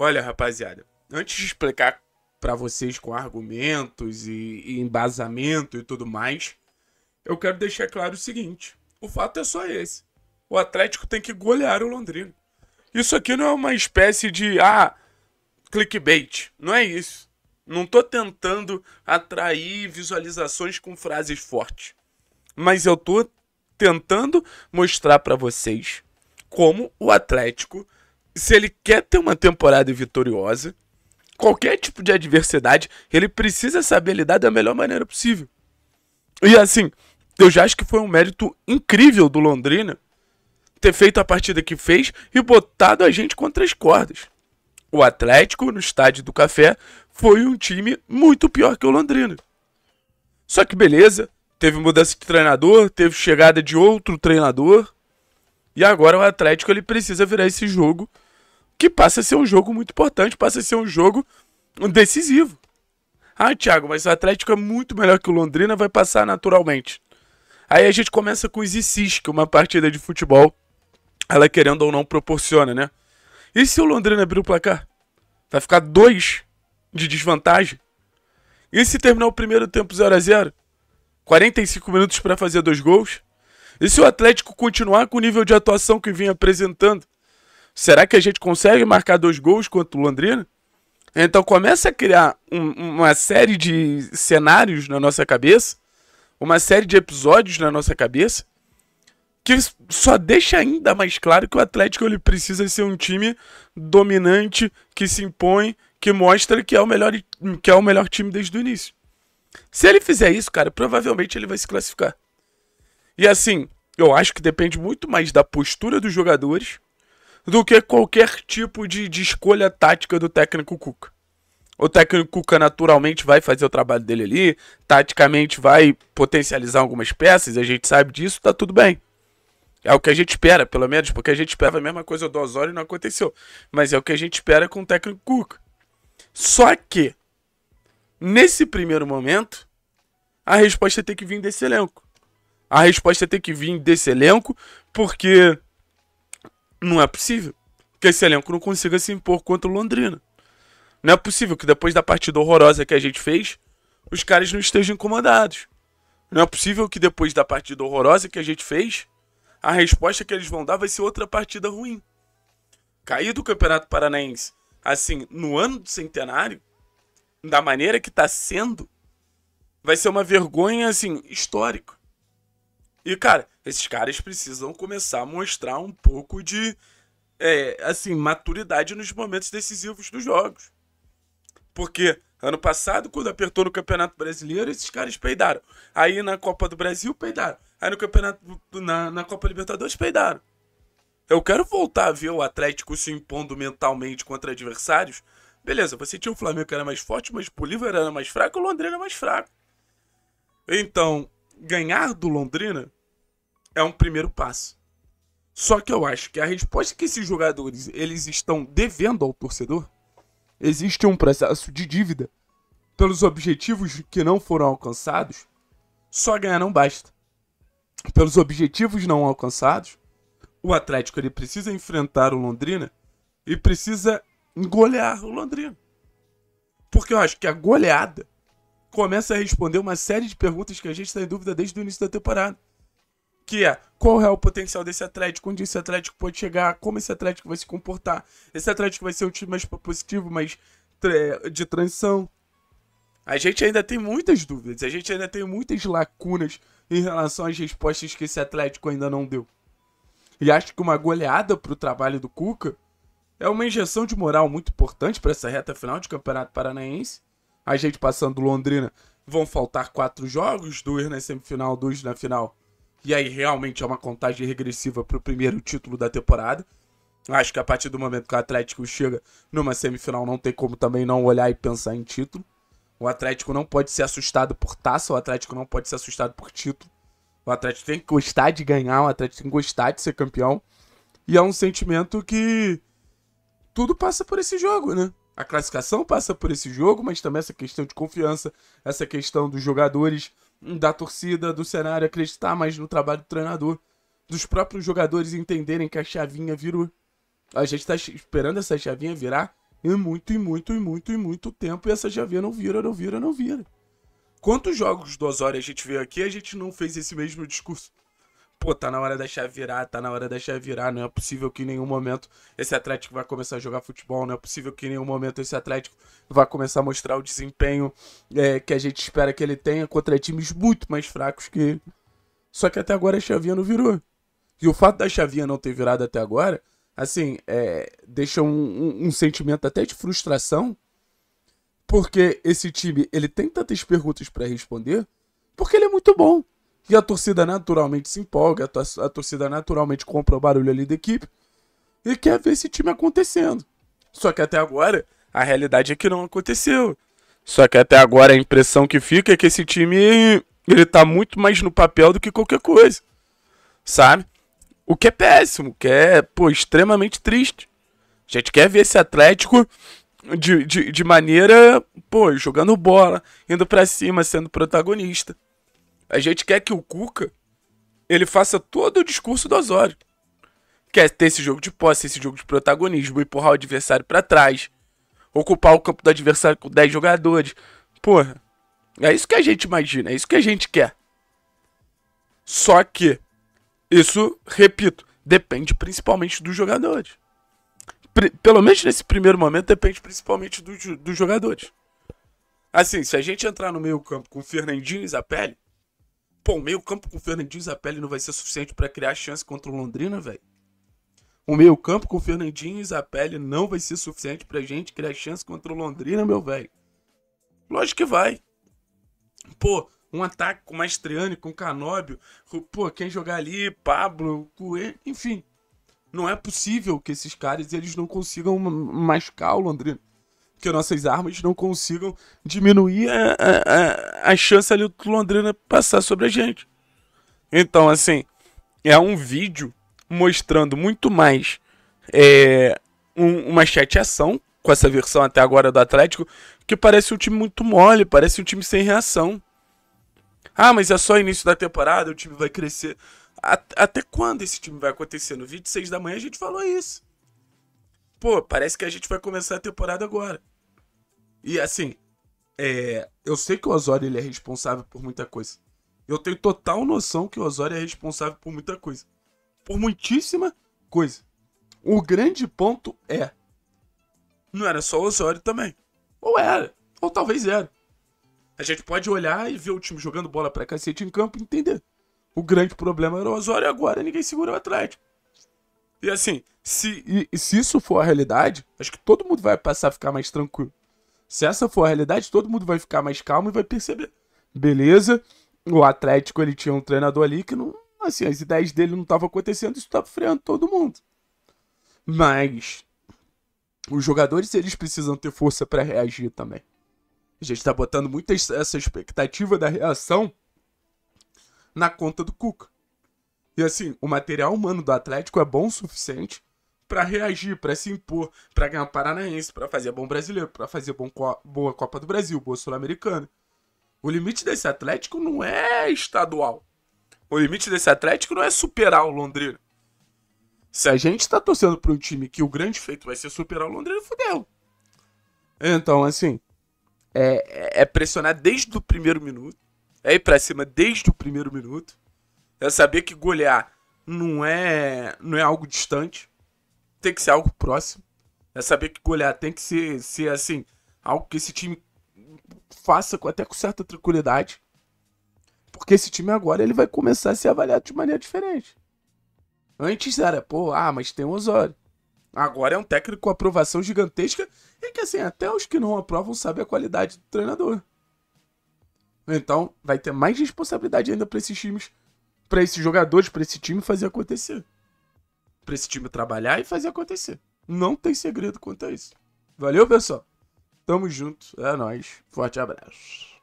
Olha, rapaziada, antes de explicar para vocês com argumentos e, e embasamento e tudo mais, eu quero deixar claro o seguinte: o fato é só esse. O Atlético tem que golear o Londrina. Isso aqui não é uma espécie de ah, clickbait. Não é isso. Não tô tentando atrair visualizações com frases fortes. Mas eu tô tentando mostrar para vocês como o Atlético se ele quer ter uma temporada vitoriosa, qualquer tipo de adversidade, ele precisa saber lidar da melhor maneira possível. E assim, eu já acho que foi um mérito incrível do Londrina ter feito a partida que fez e botado a gente contra as cordas. O Atlético, no estádio do Café, foi um time muito pior que o Londrina. Só que beleza, teve mudança de treinador, teve chegada de outro treinador. E agora o Atlético ele precisa virar esse jogo que passa a ser um jogo muito importante, passa a ser um jogo decisivo. Ah, Thiago, mas o Atlético é muito melhor que o Londrina, vai passar naturalmente. Aí a gente começa com os ICs, que uma partida de futebol, ela querendo ou não proporciona, né? E se o Londrina abrir o placar? Vai ficar dois de desvantagem? E se terminar o primeiro tempo 0 a 0 45 minutos para fazer dois gols? E se o Atlético continuar com o nível de atuação que vinha apresentando? Será que a gente consegue marcar dois gols contra o Londrina? Então começa a criar um, uma série de cenários na nossa cabeça, uma série de episódios na nossa cabeça, que só deixa ainda mais claro que o Atlético ele precisa ser um time dominante, que se impõe, que mostra que é o melhor, que é o melhor time desde o início. Se ele fizer isso, cara, provavelmente ele vai se classificar. E assim, eu acho que depende muito mais da postura dos jogadores do que qualquer tipo de, de escolha tática do técnico Cuca. O técnico Cuca naturalmente vai fazer o trabalho dele ali, taticamente vai potencializar algumas peças, a gente sabe disso, tá tudo bem. É o que a gente espera, pelo menos, porque a gente esperava a mesma coisa do Osório e não aconteceu. Mas é o que a gente espera com o técnico Cuca. Só que, nesse primeiro momento, a resposta tem que vir desse elenco. A resposta tem que vir desse elenco, porque não é possível que esse elenco não consiga se impor contra o Londrina. Não é possível que depois da partida horrorosa que a gente fez, os caras não estejam incomodados. Não é possível que depois da partida horrorosa que a gente fez, a resposta que eles vão dar vai ser outra partida ruim. Cair do Campeonato Paranaense, assim, no ano do centenário, da maneira que está sendo, vai ser uma vergonha, assim, histórica. E, cara, esses caras precisam começar a mostrar um pouco de, é, assim, maturidade nos momentos decisivos dos jogos. Porque ano passado, quando apertou no Campeonato Brasileiro, esses caras peidaram. Aí na Copa do Brasil, peidaram. Aí no Campeonato, na, na Copa Libertadores, peidaram. Eu quero voltar a ver o Atlético se impondo mentalmente contra adversários. Beleza, você tinha o Flamengo que era mais forte, mas o Bolívar era mais fraco, o Londrina era mais fraco. Então, ganhar do Londrina é um primeiro passo. Só que eu acho que a resposta que esses jogadores eles estão devendo ao torcedor existe um processo de dívida pelos objetivos que não foram alcançados. Só ganhar não basta. Pelos objetivos não alcançados, o Atlético ele precisa enfrentar o Londrina e precisa golear o Londrina. Porque eu acho que a goleada começa a responder uma série de perguntas que a gente está em dúvida desde o início da temporada que é qual é o potencial desse Atlético, onde esse Atlético pode chegar, como esse Atlético vai se comportar. Esse Atlético vai ser um time mais positivo, mais de transição. A gente ainda tem muitas dúvidas, a gente ainda tem muitas lacunas em relação às respostas que esse Atlético ainda não deu. E acho que uma goleada para o trabalho do Cuca é uma injeção de moral muito importante para essa reta final de Campeonato Paranaense. A gente passando Londrina, vão faltar quatro jogos, dois na semifinal, dois na final e aí realmente é uma contagem regressiva para o primeiro título da temporada. Acho que a partir do momento que o Atlético chega numa semifinal, não tem como também não olhar e pensar em título. O Atlético não pode ser assustado por taça, o Atlético não pode ser assustado por título. O Atlético tem que gostar de ganhar, o Atlético tem que gostar de ser campeão. E é um sentimento que tudo passa por esse jogo, né? A classificação passa por esse jogo, mas também essa questão de confiança, essa questão dos jogadores da torcida, do cenário acreditar mais no trabalho do treinador, dos próprios jogadores entenderem que a chavinha virou. A gente tá esperando essa chavinha virar e muito, e muito, e muito, e muito tempo e essa chavinha não vira, não vira, não vira. Quantos jogos do Osório a gente veio aqui a gente não fez esse mesmo discurso? pô, tá na hora da chave virar, tá na hora da chave virar, não é possível que em nenhum momento esse Atlético vai começar a jogar futebol, não é possível que em nenhum momento esse Atlético vai começar a mostrar o desempenho é, que a gente espera que ele tenha contra times muito mais fracos que ele. Só que até agora a chavinha não virou. E o fato da chavinha não ter virado até agora, assim, é, deixa um, um, um sentimento até de frustração, porque esse time, ele tem tantas perguntas para responder, porque ele é muito bom. E a torcida naturalmente se empolga, a torcida naturalmente compra o barulho ali da equipe e quer ver esse time acontecendo. Só que até agora, a realidade é que não aconteceu. Só que até agora a impressão que fica é que esse time ele tá muito mais no papel do que qualquer coisa. Sabe? O que é péssimo, que é, pô, extremamente triste. A gente quer ver esse Atlético de, de, de maneira, pô, jogando bola, indo para cima, sendo protagonista. A gente quer que o Cuca ele faça todo o discurso do Osório. Quer ter esse jogo de posse, esse jogo de protagonismo, empurrar o adversário para trás, ocupar o campo do adversário com 10 jogadores. Porra, é isso que a gente imagina, é isso que a gente quer. Só que, isso, repito, depende principalmente dos jogadores. pelo menos nesse primeiro momento, depende principalmente dos, dos jogadores. Assim, se a gente entrar no meio campo com Fernandinho e Zapelli, Pô, meio campo com Fernandinho e Zapelli não vai ser suficiente para criar chance contra o Londrina, velho? O meio campo com Fernandinho e Zapelli não vai ser suficiente pra gente criar chance contra o Londrina, meu velho? Lógico que vai. Pô, um ataque com Maestriani, com o Canóbio, pô, quem jogar ali, Pablo, Coelho, enfim. Não é possível que esses caras eles não consigam machucar o Londrina que nossas armas não consigam diminuir a, a, a, chance ali do Londrina passar sobre a gente. Então, assim, é um vídeo mostrando muito mais é, um, uma chateação com essa versão até agora do Atlético, que parece um time muito mole, parece um time sem reação. Ah, mas é só início da temporada, o time vai crescer. até quando esse time vai acontecer? No 26 da manhã a gente falou isso. Pô, parece que a gente vai começar a temporada agora. E assim, é, eu sei que o Osório ele é responsável por muita coisa. Eu tenho total noção que o Osório é responsável por muita coisa. Por muitíssima coisa. O grande ponto é. Não era só o Osório também. Ou era. Ou talvez era. A gente pode olhar e ver o time jogando bola pra cacete em campo e entender. O grande problema era o Osório agora ninguém segura o Atlético. E assim, se, e, se isso for a realidade, acho que todo mundo vai passar a ficar mais tranquilo. Se essa for a realidade, todo mundo vai ficar mais calmo e vai perceber. Beleza, o Atlético ele tinha um treinador ali que não. Assim, as ideias dele não estavam acontecendo, isso estava freando todo mundo. Mas os jogadores eles precisam ter força para reagir também. A gente está botando muito essa expectativa da reação na conta do Cuca. E assim, o material humano do Atlético é bom o suficiente para reagir, para se impor, para ganhar Paranaense, para fazer bom brasileiro, para fazer bom co boa Copa do Brasil, boa Sul-Americana. O limite desse Atlético não é estadual. O limite desse Atlético não é superar o Londrina. Se a gente tá torcendo para um time que o grande feito vai ser superar o Londrina, fudeu. Então, assim, é, é, é pressionar desde o primeiro minuto, é ir pra cima desde o primeiro minuto, é saber que golear não é, não é algo distante, tem que ser algo próximo. É saber que golear tem que ser, ser assim, algo que esse time faça até com certa tranquilidade. Porque esse time agora ele vai começar a ser avaliado de maneira diferente. Antes era, pô, ah, mas tem o Osório. Agora é um técnico com aprovação gigantesca e que, assim, até os que não aprovam sabem a qualidade do treinador. Então, vai ter mais responsabilidade ainda para esses times para esses jogadores, para esse time fazer acontecer. Para esse time trabalhar e fazer acontecer. Não tem segredo quanto a isso. Valeu, pessoal. Tamo junto. É nóis. Forte abraço.